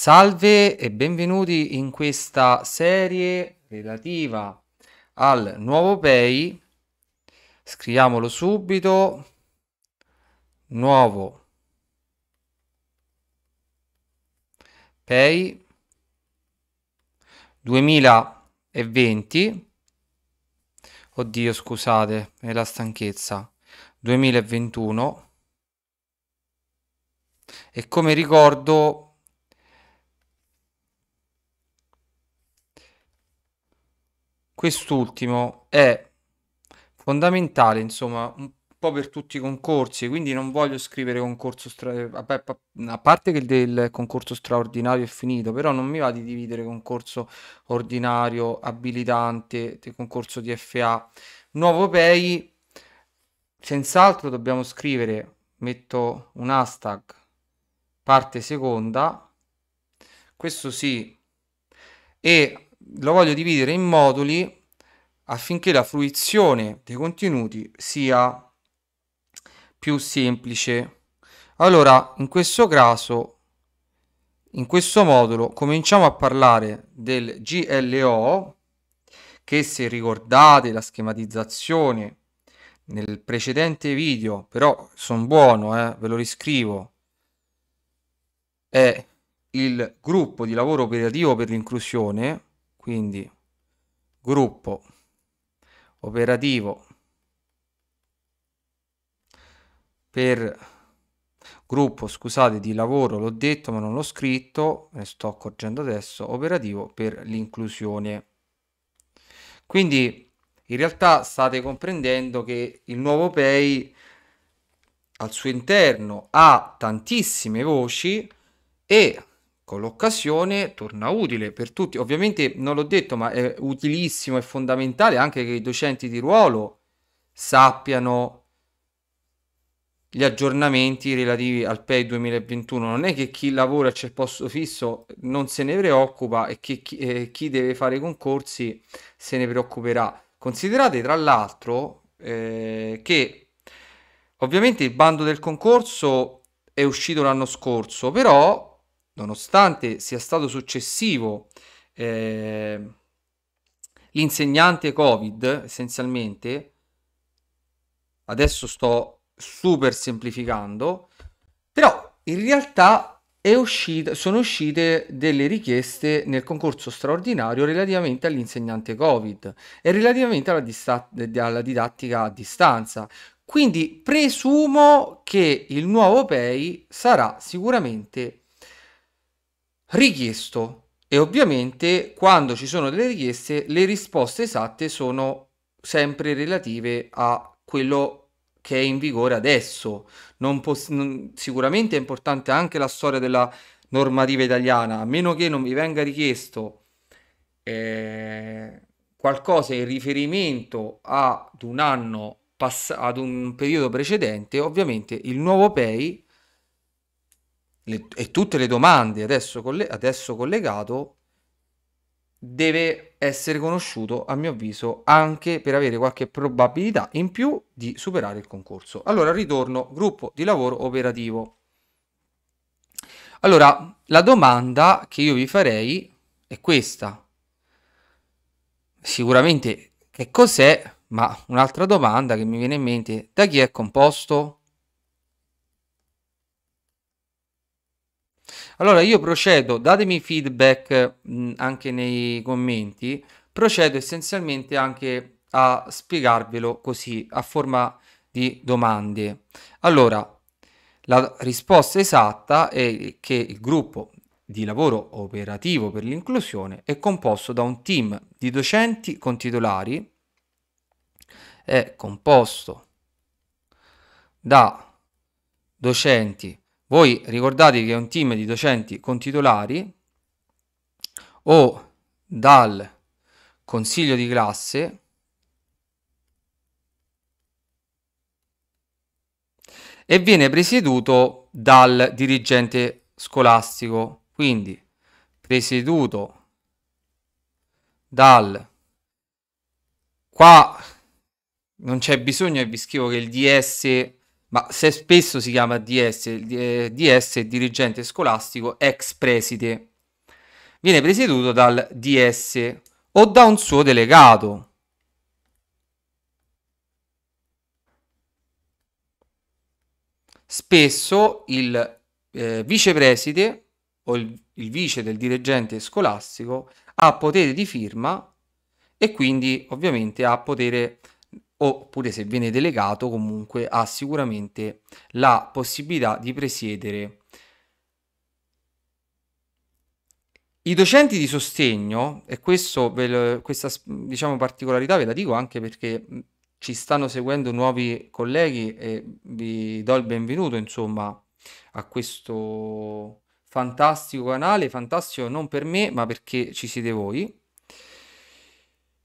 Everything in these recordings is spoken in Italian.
Salve e benvenuti in questa serie relativa al nuovo PEI. Scriviamolo subito. Nuovo PEI 2020. Oddio, scusate, è la stanchezza. 2021. E come ricordo quest'ultimo è fondamentale, insomma, un po' per tutti i concorsi, quindi non voglio scrivere concorso straordinario, a parte che il del concorso straordinario è finito, però non mi va di dividere concorso ordinario, abilitante, concorso DFA, nuovo PEI, senz'altro dobbiamo scrivere, metto un hashtag, parte seconda, questo sì, e lo voglio dividere in moduli affinché la fruizione dei contenuti sia più semplice. Allora, in questo caso, in questo modulo, cominciamo a parlare del GLO, che se ricordate la schematizzazione nel precedente video, però sono buono, eh, ve lo riscrivo, è il gruppo di lavoro operativo per l'inclusione, quindi gruppo operativo per gruppo scusate di lavoro l'ho detto ma non l'ho scritto ne sto accorgendo adesso operativo per l'inclusione quindi in realtà state comprendendo che il nuovo pay al suo interno ha tantissime voci e Ecco, l'occasione torna utile per tutti. Ovviamente non l'ho detto, ma è utilissimo e fondamentale anche che i docenti di ruolo sappiano gli aggiornamenti relativi al PEI 2021. Non è che chi lavora a c'è posto fisso non se ne preoccupa e che chi, eh, chi deve fare i concorsi se ne preoccuperà. Considerate tra l'altro eh, che ovviamente il bando del concorso è uscito l'anno scorso, però nonostante sia stato successivo eh, l'insegnante Covid, essenzialmente, adesso sto super semplificando, però in realtà uscita, sono uscite delle richieste nel concorso straordinario relativamente all'insegnante Covid e relativamente alla, dista- alla didattica a distanza. Quindi presumo che il nuovo PEI sarà sicuramente richiesto e ovviamente quando ci sono delle richieste le risposte esatte sono sempre relative a quello che è in vigore adesso. Non pos- non, sicuramente è importante anche la storia della normativa italiana, a meno che non mi venga richiesto eh, qualcosa in riferimento ad un anno, pass- ad un periodo precedente, ovviamente il nuovo PEI le, e tutte le domande adesso, coll- adesso collegato deve essere conosciuto a mio avviso anche per avere qualche probabilità in più di superare il concorso allora ritorno gruppo di lavoro operativo allora la domanda che io vi farei è questa sicuramente che cos'è ma un'altra domanda che mi viene in mente da chi è composto Allora io procedo, datemi feedback mh, mm, anche nei commenti, procedo essenzialmente anche a spiegarvelo così, a forma di domande. Allora, la risposta esatta è che il gruppo di lavoro operativo per l'inclusione è composto da un team di docenti con titolari, è composto da docenti voi ricordate che è un team di docenti con titolari o dal consiglio di classe e viene presieduto dal dirigente scolastico, quindi presieduto dal qua non c'è bisogno e vi scrivo che il DS ma se spesso si chiama DS, DS è dirigente scolastico ex preside. Viene presieduto dal DS o da un suo delegato. Spesso il eh, vicepreside o il, il vice del dirigente scolastico ha potere di firma e quindi ovviamente ha potere oppure se viene delegato comunque ha sicuramente la possibilità di presiedere I docenti di sostegno, e questo, questa diciamo, particolarità ve la dico anche perché ci stanno seguendo nuovi colleghi e vi do il benvenuto insomma a questo fantastico canale, fantastico non per me ma perché ci siete voi.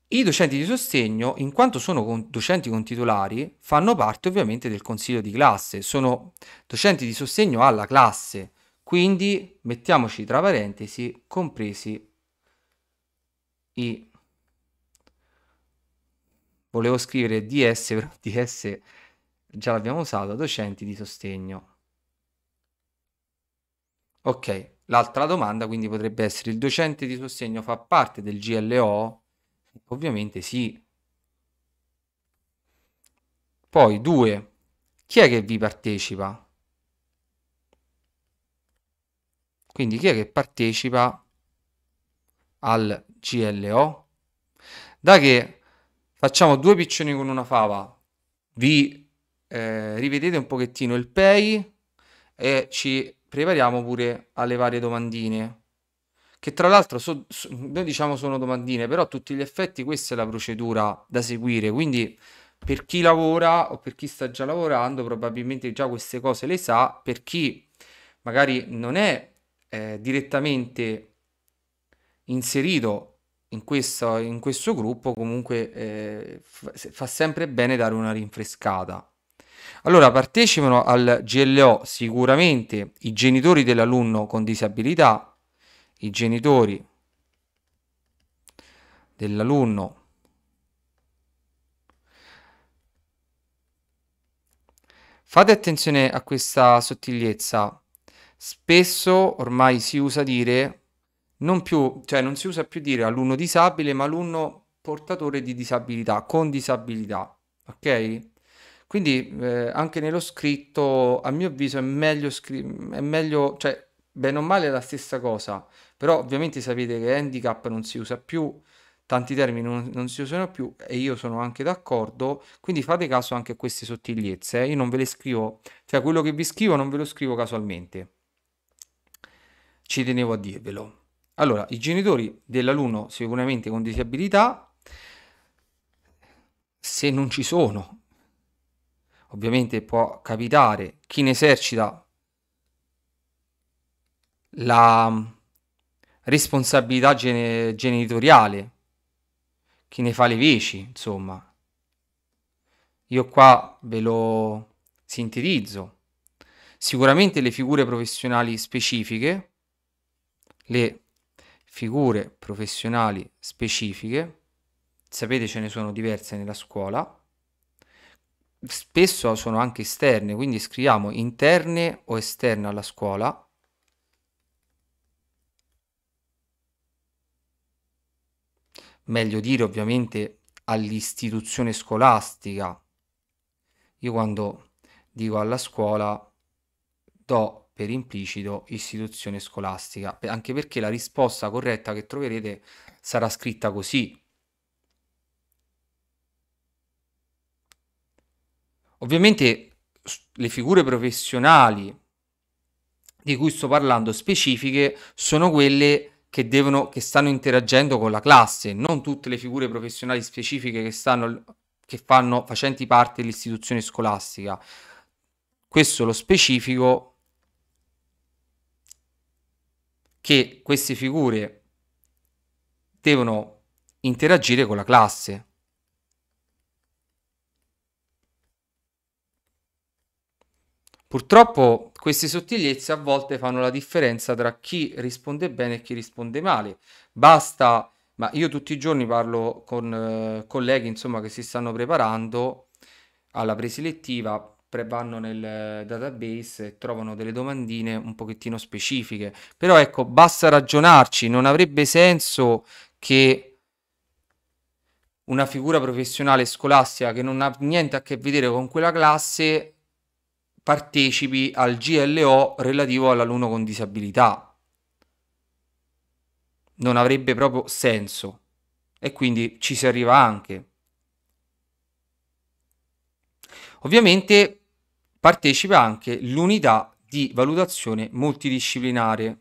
I docenti di sostegno, in quanto sono con docenti contitolari, fanno parte ovviamente del consiglio di classe, sono docenti di sostegno alla classe, quindi mettiamoci tra parentesi compresi i... Volevo scrivere DS, però DS già l'abbiamo usato, docenti di sostegno. Ok, l'altra domanda quindi potrebbe essere il docente di sostegno fa parte del GLO? Ovviamente sì. Poi due, Chi è che vi partecipa? Quindi chi è che partecipa al GLO? Da che facciamo due piccioni con una fava, vi eh, rivedete un pochettino il PEI e ci prepariamo pure alle varie domandine che tra l'altro so, so, noi diciamo sono domandine, però a tutti gli effetti questa è la procedura da seguire, quindi per chi lavora o per chi sta già lavorando probabilmente già queste cose le sa, per chi magari non è eh, direttamente inserito in questo, in questo gruppo comunque eh, fa, sempre bene dare una rinfrescata. Allora partecipano al GLO sicuramente i genitori dell'alunno con disabilità, i genitori dell'alunno Fate attenzione a questa sottigliezza. Spesso ormai si usa dire non più, cioè non si usa più dire alunno disabile, ma alunno portatore di disabilità, con disabilità, ok? Quindi eh, anche nello scritto, a mio avviso, è meglio, scri- è meglio cioè, bene o male è la stessa cosa, però ovviamente sapete che handicap non si usa più, tanti termini non, non si usano più e io sono anche d'accordo, quindi fate caso anche a queste sottigliezze, eh? io non ve le scrivo, cioè quello che vi scrivo non ve lo scrivo casualmente, ci tenevo a dirvelo. Allora, i genitori dell'alunno sicuramente con disabilità, se non ci sono, ovviamente può capitare chi ne esercita la mm, responsabilità gene- genitoriale, chi ne fa le veci, insomma. Io qua ve lo sintetizzo. Sicuramente le figure professionali specifiche, le figure professionali specifiche, sapete ce ne sono diverse nella scuola, spesso sono anche esterne, quindi scriviamo interne o esterne alla scuola, meglio dire ovviamente all'istituzione scolastica. Io quando dico alla scuola do per implicito istituzione scolastica, anche perché la risposta corretta che troverete sarà scritta così. Ovviamente le figure professionali di cui sto parlando specifiche sono quelle che, devono, che stanno interagendo con la classe, non tutte le figure professionali specifiche che, stanno, che fanno facenti parte dell'istituzione scolastica. Questo lo specifico che queste figure devono interagire con la classe. Purtroppo queste sottigliezze a volte fanno la differenza tra chi risponde bene e chi risponde male. Basta, ma io tutti i giorni parlo con eh, colleghi insomma, che si stanno preparando alla presilettiva, vanno nel database e trovano delle domandine un pochettino specifiche. Però ecco, basta ragionarci, non avrebbe senso che una figura professionale scolastica che non ha niente a che vedere con quella classe partecipi al GLO relativo all'alunno con disabilità. Non avrebbe proprio senso e quindi ci si arriva anche. Ovviamente partecipa anche l'unità di valutazione multidisciplinare.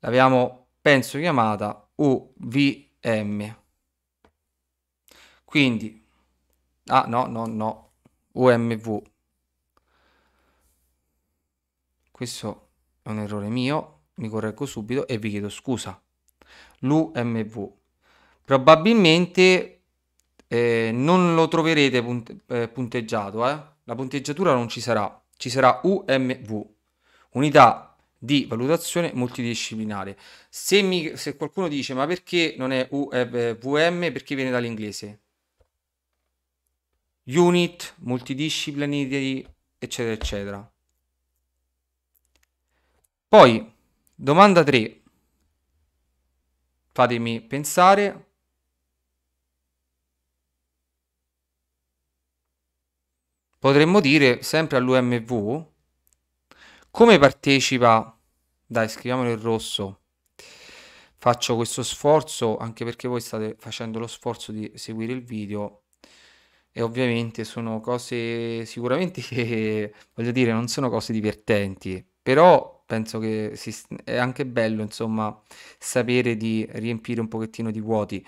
L'abbiamo, penso, chiamata UVM. Quindi, ah no, no, no, UMV. Questo è un errore mio, mi correggo subito e vi chiedo scusa. L'UMV. Probabilmente eh, non lo troverete punt eh, punteggiato, eh? la punteggiatura non ci sarà, ci sarà UMV, unità di valutazione multidisciplinare. Se, mi, se qualcuno dice ma perché non è UVM, perché viene dall'inglese? unit, multidisciplinary, eccetera, eccetera. Poi, domanda 3. Fatemi pensare. Potremmo dire, sempre all'UMV, come partecipa... Dai, scriviamolo in rosso. Faccio questo sforzo anche perché voi state facendo lo sforzo di seguire il video e ovviamente sono cose sicuramente che, voglio dire, non sono cose divertenti, però penso che si, è anche bello, insomma, sapere di riempire un pochettino di vuoti.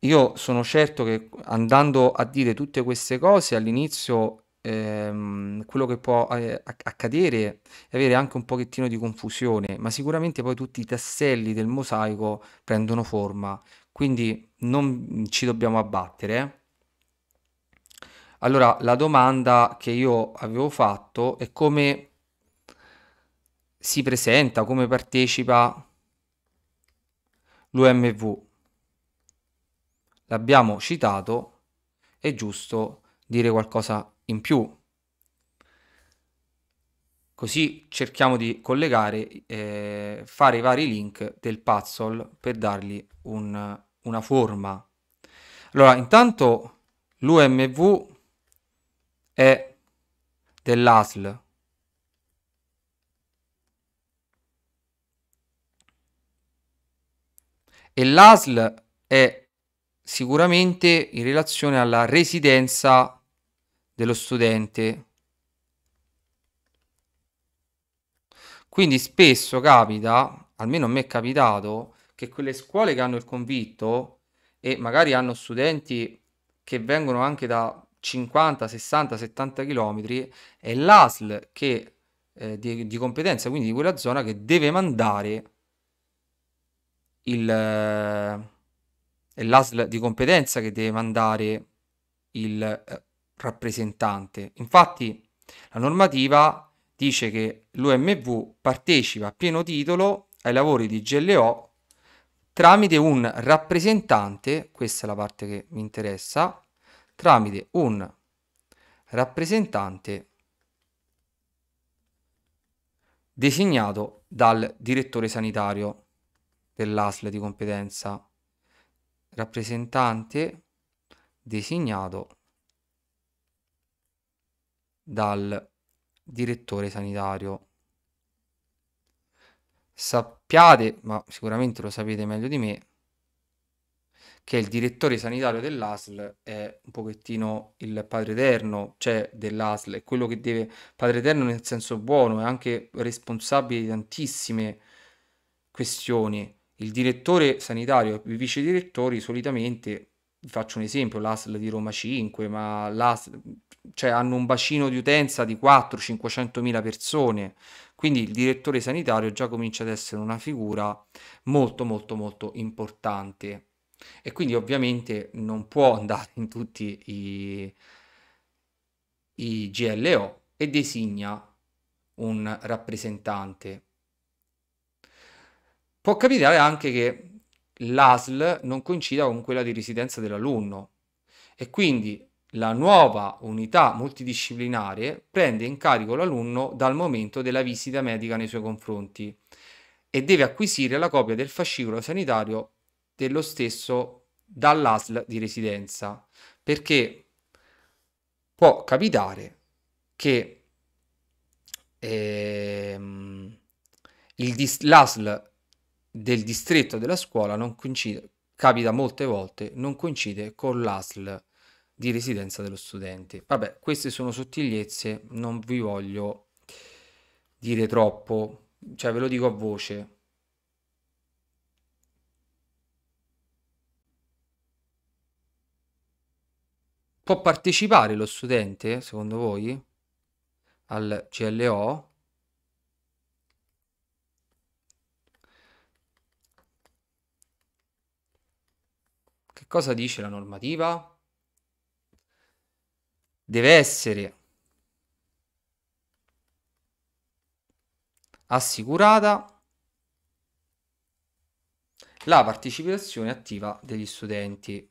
Io sono certo che andando a dire tutte queste cose all'inizio ehm, quello che può eh, accadere è avere anche un pochettino di confusione, ma sicuramente poi tutti i tasselli del mosaico prendono forma, quindi non ci dobbiamo abbattere. Eh? Allora, la domanda che io avevo fatto è come si presenta, come partecipa l'UMV. L'abbiamo citato, è giusto dire qualcosa in più. Così cerchiamo di collegare, eh, fare i vari link del puzzle per dargli un, una forma. Allora, intanto l'UMV e dell'ASL. E l'ASL è sicuramente in relazione alla residenza dello studente. Quindi spesso capita, almeno a me è capitato, che quelle scuole che hanno il convitto e magari hanno studenti che vengono anche da 50, 60, 70 km è l'ASL che, eh, di, di, competenza, quindi di quella zona, che deve mandare il... Eh, è l'ASL di competenza che deve mandare il eh, rappresentante. Infatti la normativa dice che l'OMV partecipa a pieno titolo ai lavori di GLO tramite un rappresentante, questa è la parte che mi interessa, tramite un rappresentante designato dal direttore sanitario dell'ASL di competenza rappresentante designato dal direttore sanitario. Sappiate, ma sicuramente lo sapete meglio di me, che è il direttore sanitario dell'ASL è un pochettino il padre eterno, cioè dell'ASL, è quello che deve, padre eterno nel senso buono, è anche responsabile di tantissime questioni. Il direttore sanitario e i vice direttori solitamente, vi faccio un esempio, l'ASL di Roma 5, ma l'ASL, cioè hanno un bacino di utenza di 4-500 mila persone, quindi il direttore sanitario già comincia ad essere una figura molto molto molto importante e quindi ovviamente non può andare in tutti i, i GLO e designa un rappresentante. Può capitare anche che l'ASL non coincida con quella di residenza dell'alunno e quindi la nuova unità multidisciplinare prende in carico l'alunno dal momento della visita medica nei suoi confronti e deve acquisire la copia del fascicolo sanitario dello stesso dall'ASL di residenza, perché può capitare che ehm, dis- l'ASL del distretto della scuola non coincide, capita molte volte, non coincide con l'ASL di residenza dello studente. Vabbè, queste sono sottigliezze, non vi voglio dire troppo, cioè ve lo dico a voce. Può partecipare lo studente, secondo voi, al CLO? Che cosa dice la normativa? Deve essere assicurata la partecipazione attiva degli studenti.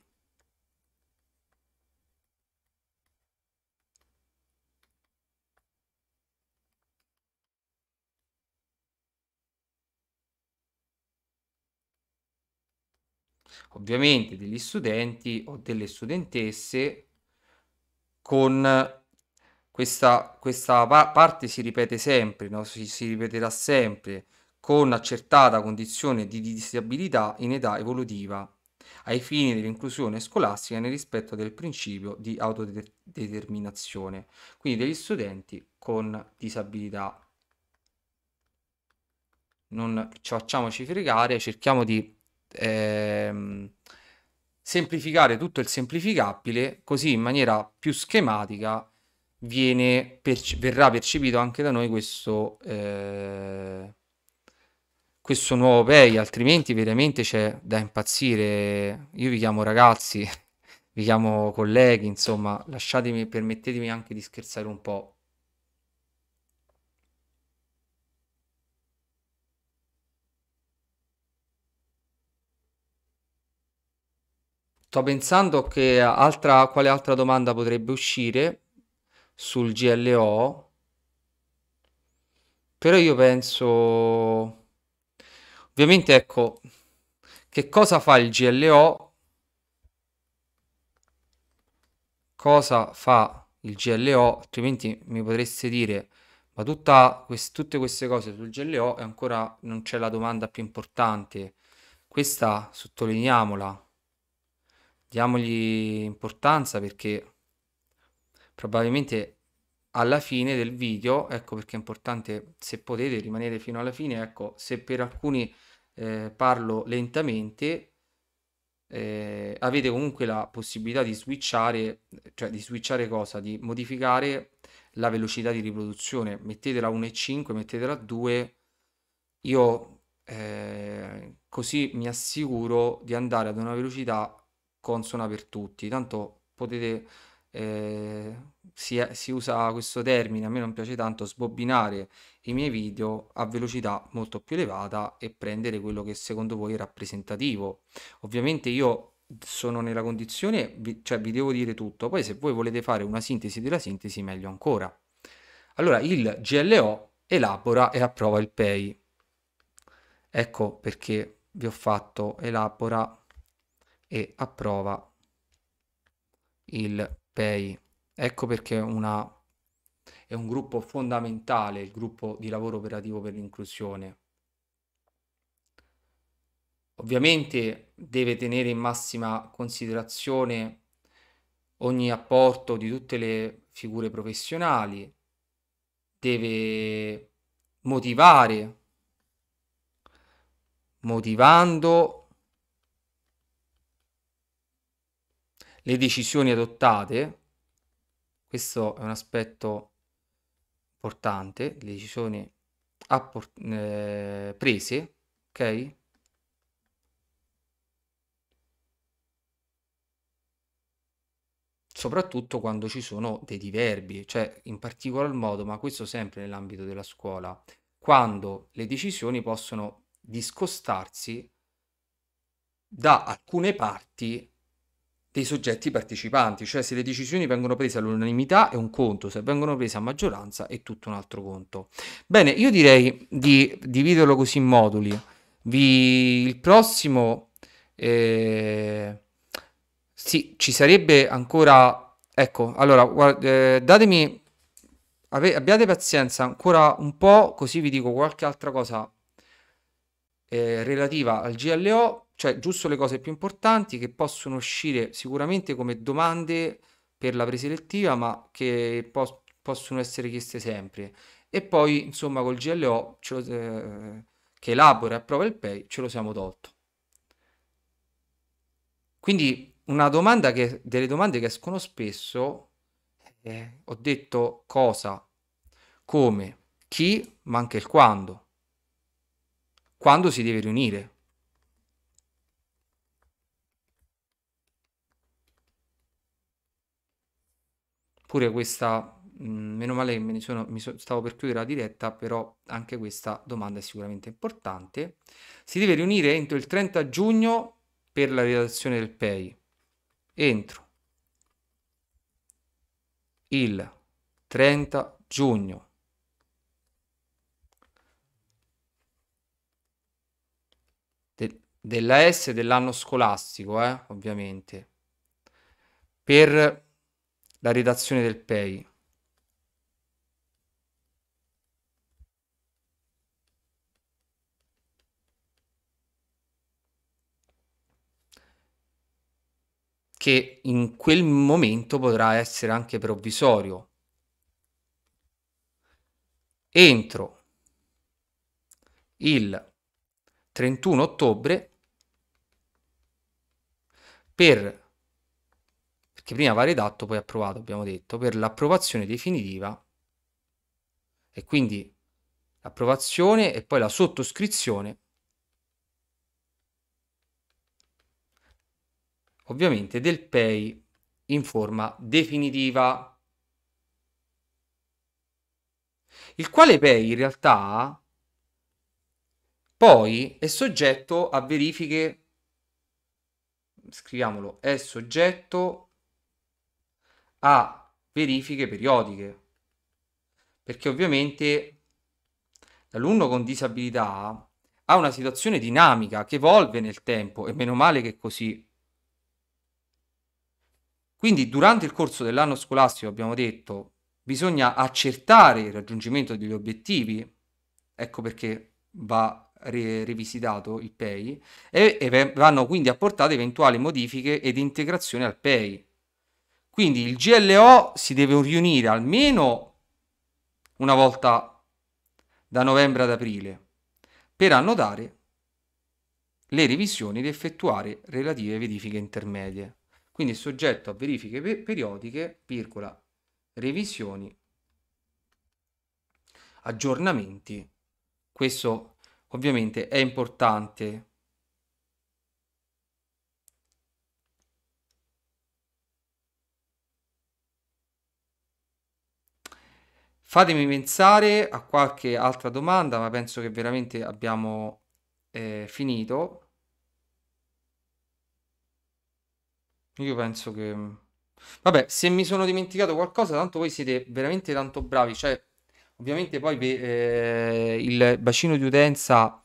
ovviamente degli studenti o delle studentesse con questa, questa parte si ripete sempre, no? si, si ripeterà sempre con accertata condizione di disabilità in età evolutiva ai fini dell'inclusione scolastica nel rispetto del principio di autodeterminazione, quindi degli studenti con disabilità. Non ci facciamoci fregare, cerchiamo di ehm, semplificare tutto il semplificabile, così in maniera più schematica perce- verrà percepito anche da noi questo, eh, questo nuovo pay, altrimenti veramente c'è da impazzire. Io vi chiamo ragazzi, vi chiamo colleghi, insomma, lasciatemi, permettetemi anche di scherzare un po'. Sto pensando che altra, quale altra domanda potrebbe uscire sul GLO. Però io penso... Ovviamente ecco, che cosa fa il GLO? Cosa fa il GLO? Altrimenti mi potreste dire, ma tutta quest tutte queste cose sul GLO e ancora non c'è la domanda più importante. Questa sottolineiamola diamogli importanza perché probabilmente alla fine del video, ecco perché è importante se potete rimanere fino alla fine, ecco se per alcuni eh, parlo lentamente eh, avete comunque la possibilità di switchare, cioè di switchare cosa? Di modificare la velocità di riproduzione, mettetela 1.5, mettetela 2, io eh, così mi assicuro di andare ad una velocità consona per tutti. Tanto potete, eh, si, si usa questo termine, a me non piace tanto, sbobbinare i miei video a velocità molto più elevata e prendere quello che secondo voi è rappresentativo. Ovviamente io sono nella condizione, vi, cioè vi devo dire tutto, poi se voi volete fare una sintesi della sintesi meglio ancora. Allora il GLO elabora e approva il PEI. Ecco perché vi ho fatto elabora e approva il PEI. Ecco perché una, è un gruppo fondamentale, il gruppo di lavoro operativo per l'inclusione. Ovviamente deve tenere in massima considerazione ogni apporto di tutte le figure professionali, deve motivare, motivando le decisioni adottate, questo è un aspetto importante, le decisioni apport- eh, prese, ok? soprattutto quando ci sono dei diverbi, cioè in particolar modo, ma questo sempre nell'ambito della scuola, quando le decisioni possono discostarsi da alcune parti dei soggetti partecipanti, cioè se le decisioni vengono prese all'unanimità è un conto, se vengono prese a maggioranza è tutto un altro conto. Bene, io direi di dividerlo così in moduli. Vi... Il prossimo... Eh... Sì, ci sarebbe ancora... Ecco, allora, guarda, eh, datemi... Ave... abbiate pazienza ancora un po', così vi dico qualche altra cosa eh, relativa al GLO cioè giusto le cose più importanti che possono uscire sicuramente come domande per la preselettiva, ma che po- possono essere chieste sempre. E poi, insomma, col GLO lo, eh, che elabora e approva il PEI ce lo siamo tolto. Quindi una domanda che, delle domande che escono spesso, eh, ho detto cosa, come, chi, ma anche il quando. Quando si deve riunire. pure questa, mh, mm, meno male che me ne sono, mi so, stavo per chiudere la diretta, però anche questa domanda è sicuramente importante. Si deve riunire entro il 30 giugno per la redazione del PEI. Entro il 30 giugno. De, della S dell'anno scolastico, eh, ovviamente, per la redazione del PEI. che in quel momento potrà essere anche provvisorio. Entro il 31 ottobre per che prima va redatto, poi approvato, abbiamo detto, per l'approvazione definitiva e quindi l'approvazione e poi la sottoscrizione ovviamente del PEI in forma definitiva. Il quale PEI in realtà poi è soggetto a verifiche, scriviamolo, è soggetto a a verifiche periodiche, perché ovviamente l'alunno con disabilità ha una situazione dinamica che evolve nel tempo e meno male che così. Quindi durante il corso dell'anno scolastico abbiamo detto bisogna accertare il raggiungimento degli obiettivi, ecco perché va re- rivisitato il PEI, e, e vanno quindi apportate eventuali modifiche ed integrazioni al PEI. Quindi il GLO si deve riunire almeno una volta da novembre ad aprile per annotare le revisioni ed effettuare relative verifiche intermedie. Quindi è soggetto a verifiche per periodiche, virgola, revisioni, aggiornamenti. Questo ovviamente è importante Fatemi pensare a qualche altra domanda, ma penso che veramente abbiamo eh, finito. Io penso che... Mm, vabbè, se mi sono dimenticato qualcosa, tanto voi siete veramente tanto bravi. Cioè, ovviamente poi eh, il bacino di utenza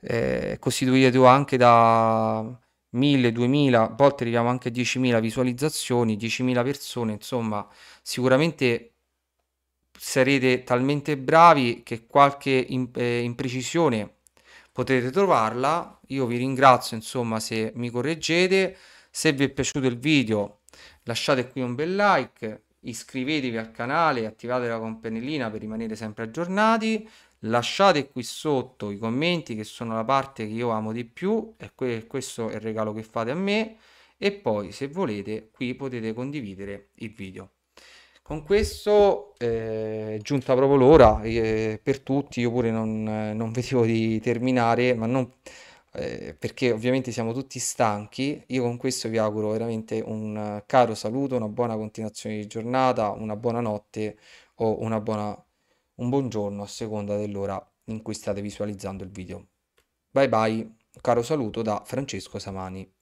eh, costituito anche da 1000, 2000, a volte arriviamo anche a 10.000 visualizzazioni, 10.000 persone, insomma, sicuramente sarete talmente bravi che qualche imp- eh, imprecisione potete trovarla. Io vi ringrazio insomma se mi correggete. Se vi è piaciuto il video lasciate qui un bel like, iscrivetevi al canale, attivate la campanellina per rimanere sempre aggiornati. Lasciate qui sotto i commenti che sono la parte che io amo di più e que- questo è il regalo che fate a me. E poi se volete qui potete condividere il video. Con questo eh, è giunta proprio l'ora eh, per tutti, io pure non, eh, non vedevo di terminare, ma non, eh, perché ovviamente siamo tutti stanchi. Io con questo vi auguro veramente un eh, caro saluto, una buona continuazione di giornata, una buona notte o una buona, un buongiorno a seconda dell'ora in cui state visualizzando il video. Bye bye, caro saluto da Francesco Samani.